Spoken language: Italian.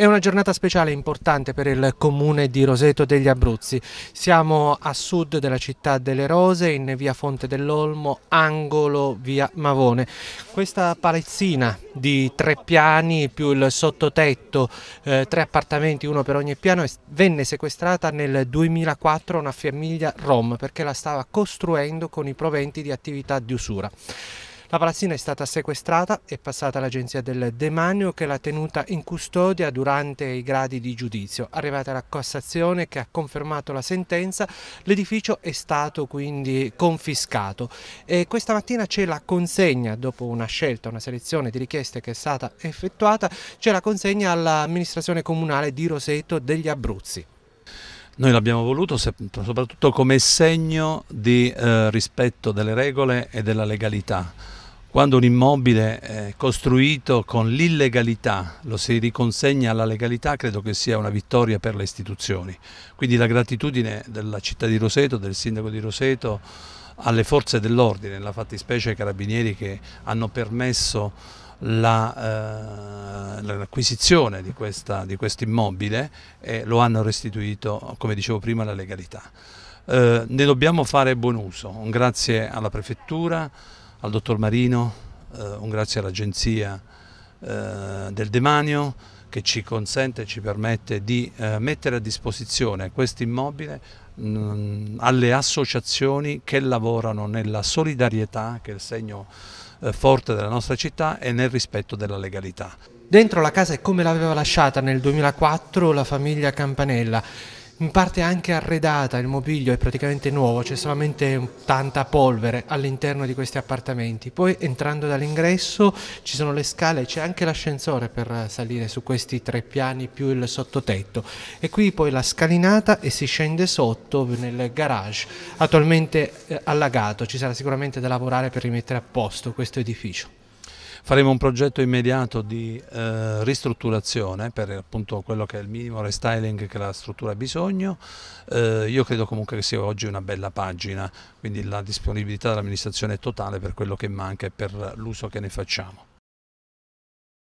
È una giornata speciale importante per il comune di Roseto degli Abruzzi. Siamo a sud della città delle Rose, in via Fonte dell'Olmo, angolo via Mavone. Questa palazzina di tre piani più il sottotetto, eh, tre appartamenti, uno per ogni piano, venne sequestrata nel 2004 a una famiglia Rom perché la stava costruendo con i proventi di attività di usura. La palazzina è stata sequestrata e passata all'Agenzia del Demanio che l'ha tenuta in custodia durante i gradi di giudizio. Arrivata la Cassazione che ha confermato la sentenza, l'edificio è stato quindi confiscato. E questa mattina c'è la consegna, dopo una scelta, una selezione di richieste che è stata effettuata, c'è la consegna all'amministrazione comunale di Roseto degli Abruzzi. Noi l'abbiamo voluto soprattutto come segno di eh, rispetto delle regole e della legalità quando un immobile è costruito con l'illegalità lo si riconsegna alla legalità credo che sia una vittoria per le istituzioni. Quindi la gratitudine della città di Roseto, del sindaco di Roseto, alle forze dell'ordine, nella fattispecie ai carabinieri che hanno permesso l'acquisizione la, eh, di, questo immobile e lo hanno restituito, come dicevo prima, alla legalità. Eh, ne dobbiamo fare buon uso, un grazie alla prefettura, al dottor Marino, eh, un grazie all'Agenzia eh, del Demanio che ci consente e ci permette di eh, mettere a disposizione questo immobile mm, alle associazioni che lavorano nella solidarietà, che è il segno eh, forte della nostra città e nel rispetto della legalità. Dentro la casa è come l'aveva lasciata nel 2004 la famiglia Campanella in parte anche arredata, il mobilio è praticamente nuovo, c'è solamente tanta polvere all'interno di questi appartamenti. Poi entrando dall'ingresso ci sono le scale, c'è anche l'ascensore per salire su questi tre piani più il sottotetto e qui poi la scalinata e si scende sotto nel garage, attualmente eh, allagato, ci sarà sicuramente da lavorare per rimettere a posto questo edificio. Faremo un progetto immediato di eh, ristrutturazione per appunto quello che è il minimo restyling che la struttura ha bisogno. Eh, io credo comunque che sia oggi una bella pagina, quindi la disponibilità dell'amministrazione è totale per quello che manca e per l'uso che ne facciamo.